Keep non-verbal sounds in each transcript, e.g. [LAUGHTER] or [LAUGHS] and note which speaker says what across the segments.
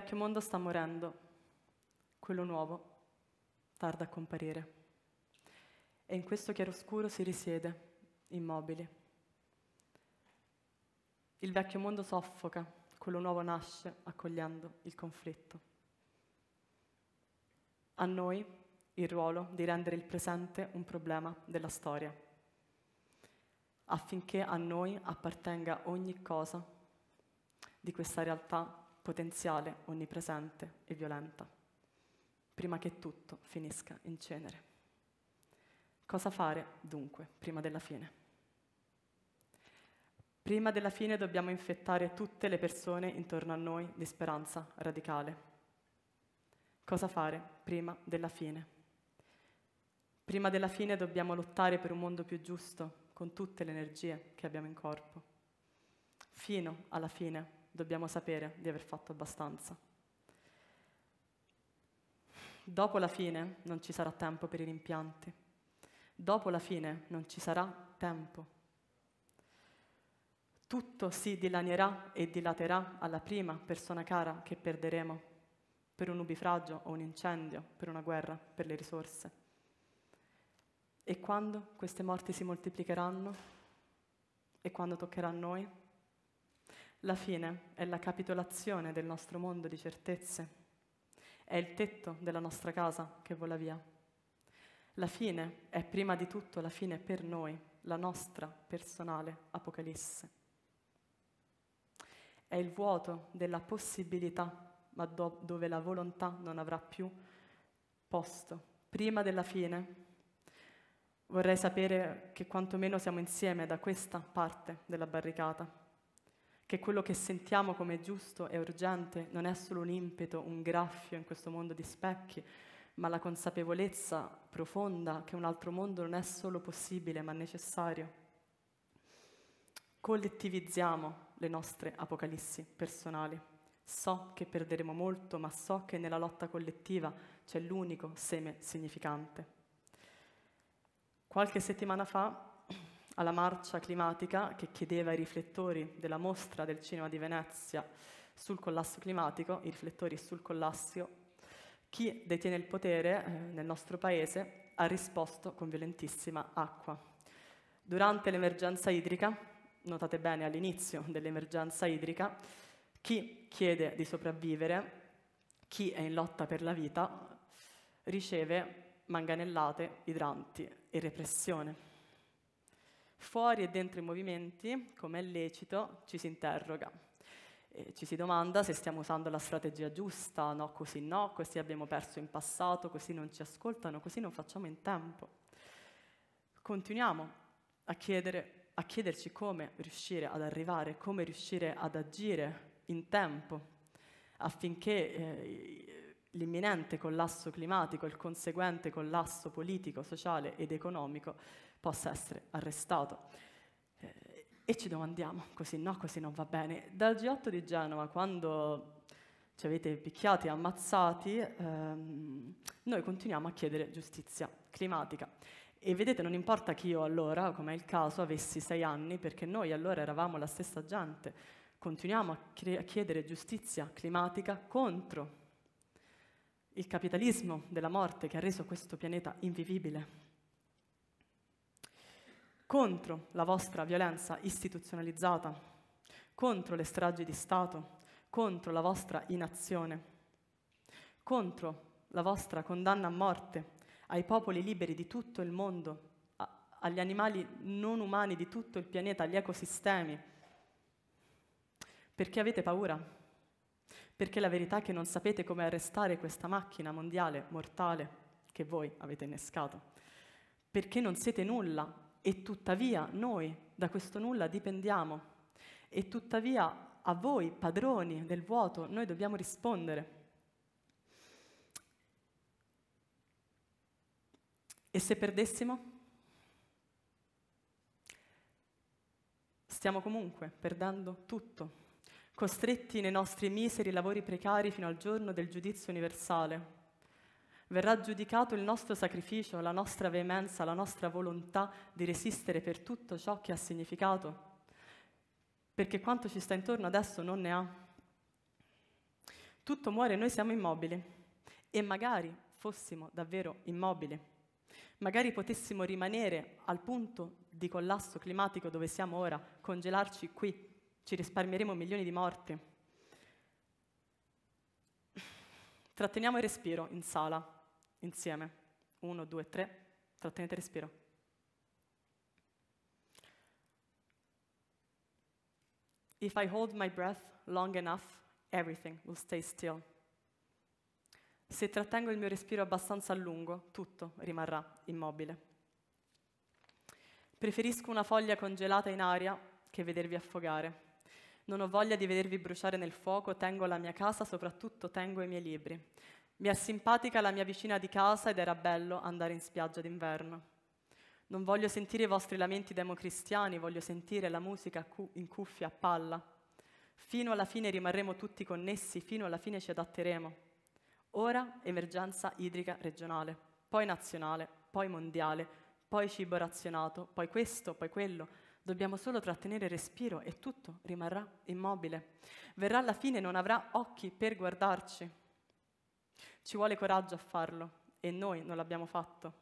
Speaker 1: vecchio mondo sta morendo, quello nuovo tarda a comparire. E in questo chiaroscuro si risiede, immobili. Il vecchio mondo soffoca, quello nuovo nasce accogliendo il conflitto. A noi il ruolo di rendere il presente un problema della storia, affinché a noi appartenga ogni cosa di questa realtà potenziale, onnipresente e violenta, prima che tutto finisca in cenere. Cosa fare, dunque, prima della fine? Prima della fine dobbiamo infettare tutte le persone intorno a noi di speranza radicale. Cosa fare prima della fine? Prima della fine dobbiamo lottare per un mondo più giusto con tutte le energie che abbiamo in corpo. Fino alla fine dobbiamo sapere di aver fatto abbastanza. Dopo la fine non ci sarà tempo per i rimpianti. Dopo la fine non ci sarà tempo. Tutto si dilanierà e dilaterà alla prima persona cara che perderemo, per un ubifragio o un incendio, per una guerra, per le risorse. E quando queste morti si moltiplicheranno? E quando toccherà a noi? La fine è la capitolazione del nostro mondo di certezze. È il tetto della nostra casa che vola via. La fine è prima di tutto la fine per noi, la nostra personale apocalisse. È il vuoto della possibilità, ma do dove la volontà non avrà più posto. Prima della fine vorrei sapere che quantomeno siamo insieme da questa parte della barricata che quello che sentiamo come giusto e urgente non è solo un impeto, un graffio in questo mondo di specchi, ma la consapevolezza profonda che un altro mondo non è solo possibile, ma necessario. Collettivizziamo le nostre apocalissi personali. So che perderemo molto, ma so che nella lotta collettiva c'è l'unico seme significante. Qualche settimana fa alla marcia climatica che chiedeva ai riflettori della mostra del cinema di Venezia sul collasso climatico, i riflettori sul collasso, chi detiene il potere eh, nel nostro paese ha risposto con violentissima acqua. Durante l'emergenza idrica, notate bene all'inizio dell'emergenza idrica, chi chiede di sopravvivere, chi è in lotta per la vita, riceve manganellate, idranti e repressione. Fuori e dentro i movimenti, come è lecito, ci si interroga. E ci si domanda se stiamo usando la strategia giusta, no, così no, così abbiamo perso in passato, così non ci ascoltano, così non facciamo in tempo. Continuiamo a, chiedere, a chiederci come riuscire ad arrivare, come riuscire ad agire in tempo affinché eh, l'imminente collasso climatico, il conseguente collasso politico, sociale ed economico possa essere arrestato. Eh, e ci domandiamo, così no, così non va bene. Dal G8 di Genova, quando ci avete picchiati e ammazzati, ehm, noi continuiamo a chiedere giustizia climatica. E vedete, non importa che io allora, come è il caso, avessi sei anni, perché noi allora eravamo la stessa gente. Continuiamo a, cre- a chiedere giustizia climatica contro il capitalismo della morte che ha reso questo pianeta invivibile contro la vostra violenza istituzionalizzata, contro le stragi di Stato, contro la vostra inazione, contro la vostra condanna a morte ai popoli liberi di tutto il mondo, agli animali non umani di tutto il pianeta, agli ecosistemi. Perché avete paura? Perché la verità è che non sapete come arrestare questa macchina mondiale, mortale, che voi avete innescato. Perché non siete nulla e tuttavia noi da questo nulla dipendiamo e tuttavia a voi, padroni del vuoto, noi dobbiamo rispondere. E se perdessimo? Stiamo comunque perdendo tutto, costretti nei nostri miseri lavori precari fino al giorno del giudizio universale verrà giudicato il nostro sacrificio, la nostra veemenza, la nostra volontà di resistere per tutto ciò che ha significato, perché quanto ci sta intorno adesso non ne ha. Tutto muore, noi siamo immobili e magari fossimo davvero immobili, magari potessimo rimanere al punto di collasso climatico dove siamo ora, congelarci qui, ci risparmieremo milioni di morti. Tratteniamo il respiro in sala, Insieme. Uno, due, tre. Trattenete respiro. If I hold my breath long enough, everything will stay still. Se trattengo il mio respiro abbastanza a lungo, tutto rimarrà immobile. Preferisco una foglia congelata in aria che vedervi affogare. Non ho voglia di vedervi bruciare nel fuoco, tengo la mia casa, soprattutto tengo i miei libri. Mi è simpatica la mia vicina di casa ed era bello andare in spiaggia d'inverno. Non voglio sentire i vostri lamenti democristiani, voglio sentire la musica in cuffia a palla. Fino alla fine rimarremo tutti connessi, fino alla fine ci adatteremo. Ora emergenza idrica regionale, poi nazionale, poi mondiale, poi cibo razionato, poi questo, poi quello. Dobbiamo solo trattenere respiro e tutto rimarrà immobile. Verrà la fine e non avrà occhi per guardarci. Ci vuole coraggio a farlo e noi non l'abbiamo fatto.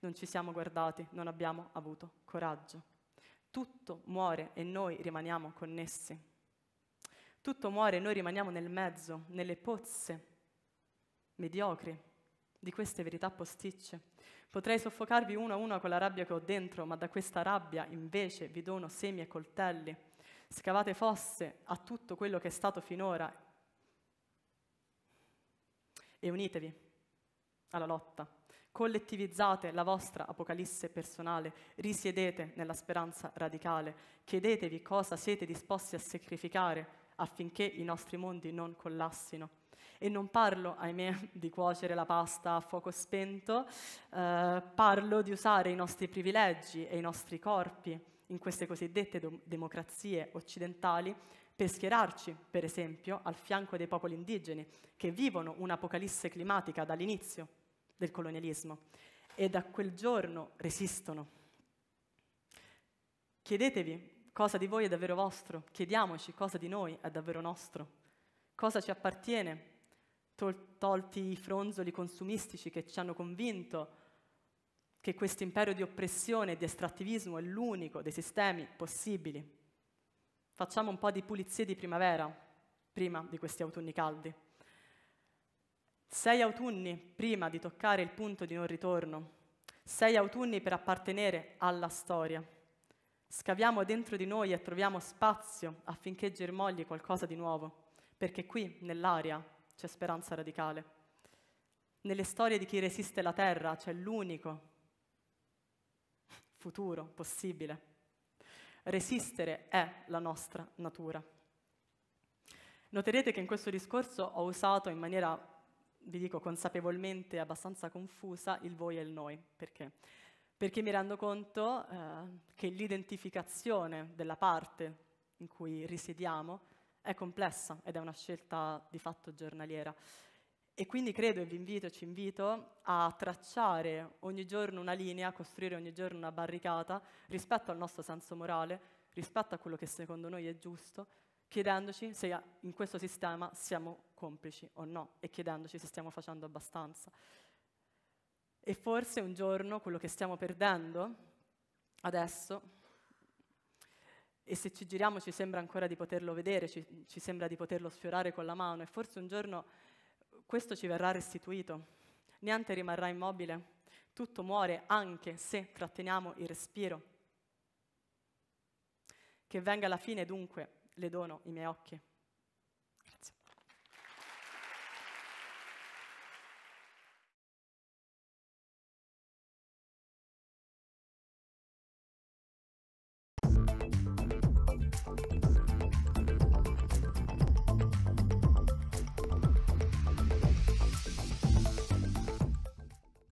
Speaker 1: Non ci siamo guardati, non abbiamo avuto coraggio. Tutto muore e noi rimaniamo connessi. Tutto muore e noi rimaniamo nel mezzo, nelle pozze mediocri di queste verità posticce. Potrei soffocarvi uno a uno con la rabbia che ho dentro, ma da questa rabbia invece vi dono semi e coltelli. Scavate fosse a tutto quello che è stato finora e unitevi alla lotta. Collettivizzate la vostra apocalisse personale, risiedete nella speranza radicale, chiedetevi cosa siete disposti a sacrificare affinché i nostri mondi non collassino. E non parlo, ahimè, [LAUGHS] di cuocere la pasta a fuoco spento, eh, parlo di usare i nostri privilegi e i nostri corpi in queste cosiddette democrazie occidentali per schierarci, per esempio, al fianco dei popoli indigeni che vivono un'apocalisse climatica dall'inizio del colonialismo e da quel giorno resistono. Chiedetevi cosa di voi è davvero vostro, chiediamoci cosa di noi è davvero nostro, cosa ci appartiene, tolti i fronzoli consumistici che ci hanno convinto che questo impero di oppressione e di estrattivismo è l'unico dei sistemi possibili facciamo un po' di pulizie di primavera, prima di questi autunni caldi. Sei autunni prima di toccare il punto di non ritorno, sei autunni per appartenere alla storia. Scaviamo dentro di noi e troviamo spazio affinché germogli qualcosa di nuovo, perché qui, nell'aria, c'è speranza radicale. Nelle storie di chi resiste la terra c'è l'unico futuro possibile. Resistere è la nostra natura. Noterete che in questo discorso ho usato in maniera, vi dico consapevolmente, abbastanza confusa il voi e il noi. Perché? Perché mi rendo conto eh, che l'identificazione della parte in cui risiediamo è complessa ed è una scelta di fatto giornaliera. E quindi credo e vi invito, ci invito a tracciare ogni giorno una linea, a costruire ogni giorno una barricata rispetto al nostro senso morale, rispetto a quello che secondo noi è giusto, chiedendoci se in questo sistema siamo complici o no e chiedendoci se stiamo facendo abbastanza. E forse un giorno quello che stiamo perdendo adesso, e se ci giriamo ci sembra ancora di poterlo vedere, ci, ci sembra di poterlo sfiorare con la mano, e forse un giorno questo ci verrà restituito. Niente rimarrà immobile, tutto muore anche se tratteniamo il respiro. Che venga la fine dunque, le dono i miei occhi.